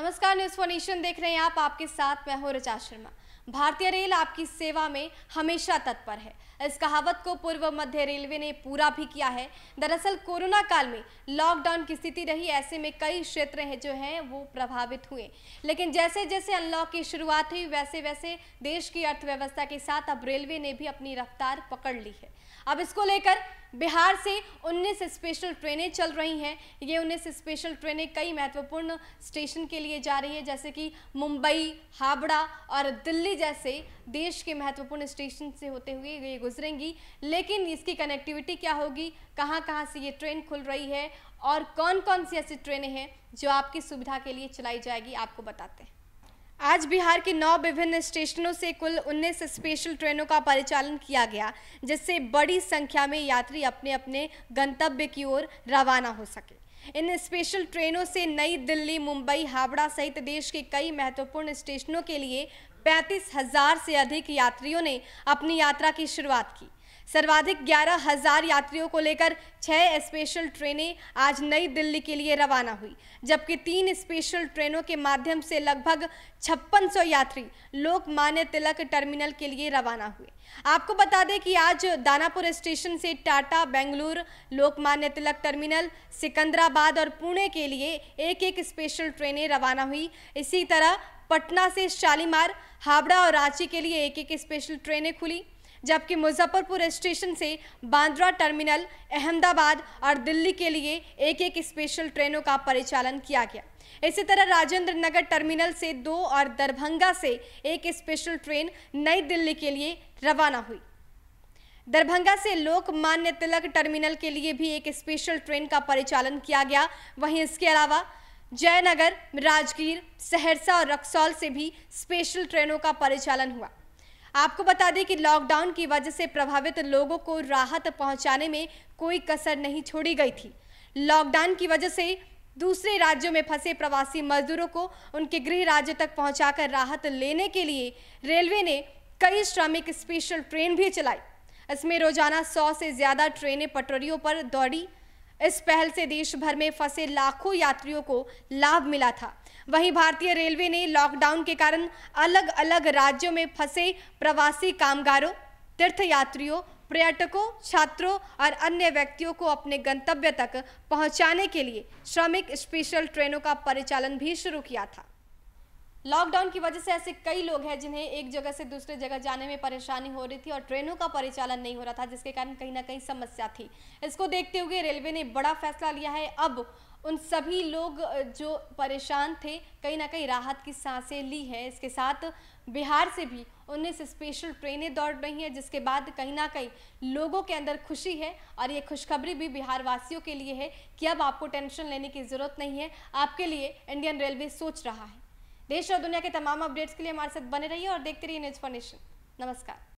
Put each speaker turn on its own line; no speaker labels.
नमस्कार news for nation देख रहे हैं आप आपके साथ मैं हूं रचा शर्मा भारतीय रेल आपकी सेवा में हमेशा तत्पर है इस कहावत को पूर्व मध्य रेलवे ने पूरा भी किया है दरअसल कोरोना काल में लॉकडाउन की स्थिति रही ऐसे में कई क्षेत्र हैं जो हैं वो प्रभावित हुए लेकिन जैसे जैसे अनलॉक की शुरुआत हुई वैसे वैसे देश की अर्थव्यवस्था के साथ अब रेलवे ने भी अपनी रफ्तार पकड़ ली है अब इसको लेकर बिहार से 19 स्पेशल ट्रेनें चल रही हैं ये 19 स्पेशल ट्रेनें कई महत्वपूर्ण स्टेशन के लिए जा रही है जैसे कि मुंबई हावड़ा और दिल्ली जैसे देश के महत्वपूर्ण स्टेशन से होते हुए ये गुजरेंगी लेकिन इसकी कनेक्टिविटी क्या होगी कहाँ कहाँ से ये ट्रेन खुल रही है और कौन कौन सी ऐसी ट्रेनें हैं जो आपकी सुविधा के लिए चलाई जाएगी आपको बताते हैं आज बिहार के नौ विभिन्न स्टेशनों से कुल 19 स्पेशल ट्रेनों का परिचालन किया गया जिससे बड़ी संख्या में यात्री अपने अपने गंतव्य की ओर रवाना हो सके इन स्पेशल ट्रेनों से नई दिल्ली मुंबई हावड़ा सहित देश के कई महत्वपूर्ण स्टेशनों के लिए पैंतीस हजार से अधिक यात्रियों ने अपनी यात्रा की शुरुआत की सर्वाधिक ग्यारह हजार यात्रियों को लेकर छह स्पेशल ट्रेनें आज नई दिल्ली के लिए रवाना हुई जबकि तीन स्पेशल ट्रेनों के माध्यम से लगभग छप्पन सौ यात्री लोकमान्य तिलक टर्मिनल के लिए रवाना हुए आपको बता दें कि आज दानापुर स्टेशन से टाटा बेंगलुरु लोकमान्य तिलक टर्मिनल सिकंदराबाद और पुणे के लिए एक एक स्पेशल ट्रेनें रवाना हुई इसी तरह पटना से शालीमार हावड़ा और रांची के लिए एक एक स्पेशल ट्रेनें खुली जबकि मुजफ्फरपुर स्टेशन से बांद्रा टर्मिनल अहमदाबाद और दिल्ली के लिए एक एक स्पेशल ट्रेनों का परिचालन किया गया इसी तरह राजेंद्र नगर टर्मिनल से दो और दरभंगा से एक स्पेशल ट्रेन नई दिल्ली के लिए रवाना हुई दरभंगा से लोकमान्य तिलक टर्मिनल के लिए भी एक स्पेशल ट्रेन का परिचालन किया गया वहीं इसके अलावा जयनगर राजगीर सहरसा और रक्सौल से भी स्पेशल ट्रेनों का परिचालन हुआ आपको बता दें कि लॉकडाउन की वजह से प्रभावित लोगों को राहत पहुंचाने में कोई कसर नहीं छोड़ी गई थी लॉकडाउन की वजह से दूसरे राज्यों में फंसे प्रवासी मजदूरों को उनके गृह राज्य तक पहुंचाकर राहत लेने के लिए रेलवे ने कई श्रमिक स्पेशल ट्रेन भी चलाई इसमें रोजाना सौ से ज़्यादा ट्रेनें पटरियों पर दौड़ी इस पहल से देश भर में फंसे लाखों यात्रियों को लाभ मिला था वहीं भारतीय रेलवे ने लॉकडाउन के कारण अलग अलग राज्यों में फंसे प्रवासी कामगारों तीर्थयात्रियों पर्यटकों छात्रों और अन्य व्यक्तियों को अपने गंतव्य तक पहुंचाने के लिए श्रमिक स्पेशल ट्रेनों का परिचालन भी शुरू किया था लॉकडाउन की वजह से ऐसे कई लोग हैं जिन्हें एक जगह से दूसरे जगह जाने में परेशानी हो रही थी और ट्रेनों का परिचालन नहीं हो रहा था जिसके कारण कहीं ना कहीं समस्या थी इसको देखते हुए रेलवे ने बड़ा फैसला लिया है अब उन सभी लोग जो परेशान थे कहीं ना कहीं राहत की सांसें ली है इसके साथ बिहार से भी उन्नीस स्पेशल ट्रेनें दौड़ रही हैं जिसके बाद कहीं ना कहीं लोगों के अंदर खुशी है और ये खुशखबरी भी बिहार वासियों के लिए है कि अब आपको टेंशन लेने की ज़रूरत नहीं है आपके लिए इंडियन रेलवे सोच रहा है देश और दुनिया के तमाम अपडेट्स के लिए हमारे साथ बने रहिए और देखते रहिए न्यूज फॉर नेशन नमस्कार